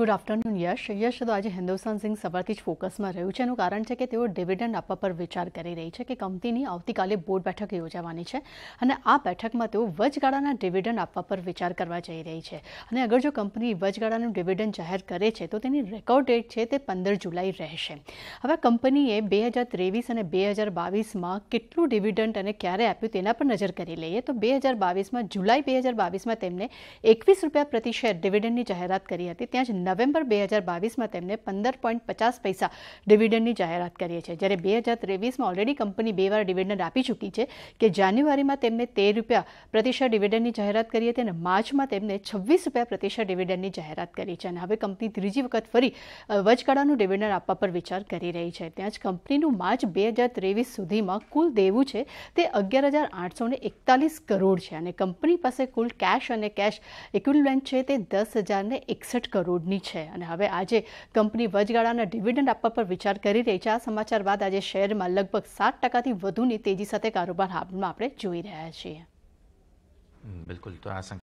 good afternoon यश યશ તો આજે હિન્દુસ્તાન સિંગ સબર કી focus માં રહ્યો છે એનું કારણ છે કે તેઓ ડિવિડન્ડ આપવા પર વિચાર કરી રહી છે કે કંપનીની આવતીકાલે બોર્ડ બેઠક યોજાવાની છે અને આ બેઠકમાં તેઓ વજગડાના ડિવિડન્ડ આપવા પર વિચાર કરવા જઈ રહી છે અને અગર જો કંપની વજગડાનું ડિવિડન્ડ જાહેર કરે છે તો તેની રેકોર્ડ ડેટ છે તે 15 જુલાઈ રહેશે હવે કંપનીએ 2023 અને 2022 માં કેટલું ડિવિડન્ડ અને ક્યારે આપ્યું તેના પર નજર કરી લઈએ તો 2022 માં જુલાઈ 2022 માં તેમણે ₹21 પ્રતિ શેર ડિવિડન્ડની જાહેરાત કરી હતી ત્યાં જ નવેમ્બર બે હજાર બાવીસમાં તેમને પંદર પોઈન્ટ પચાસ પૈસા ડિવિડન્ડની જાહેરાત કરી છે જ્યારે બે હજાર ત્રેવીસમાં ઓલરેડી કંપની બે વાર ડિવિડન્ડ આપી ચૂકી છે કે જાન્યુઆરીમાં તેમને તેર રૂપિયા પ્રતિશત ડિવિડન્ડની જાહેરાત કરી હતી અને માર્ચમાં તેમને છવ્વીસ રૂપિયા પ્રતિશત ડિવિડન્ડની જાહેરાત કરી છે અને હવે કંપની ત્રીજી વખત ફરી વચગાળાનું ડિવિડન્ડ આપવા પર વિચાર કરી રહી છે ત્યાં જ કંપનીનું માર્ચ બે હજાર ત્રેવીસ સુધીમાં કુલ દેવું છે તે અગિયાર હજાર આઠસો એકતાલીસ કરોડ છે અને કંપની પાસે કુલ કેશ અને કેશ ઇક્વિલેન્ટ છે તે દસ હજારને એકસઠ કરોડની બની છે અને હવે આજે કંપની વચગાળાના ડિવિડન્ડ આપવા પર વિચાર કરી રહી છે આ સમાચાર બાદ આજે શેરમાં લગભગ સાત ટકાથી વધુની તેજી સાથે કારોબાર હાલમાં આપણે જોઈ રહ્યા છીએ બિલકુલ તો આ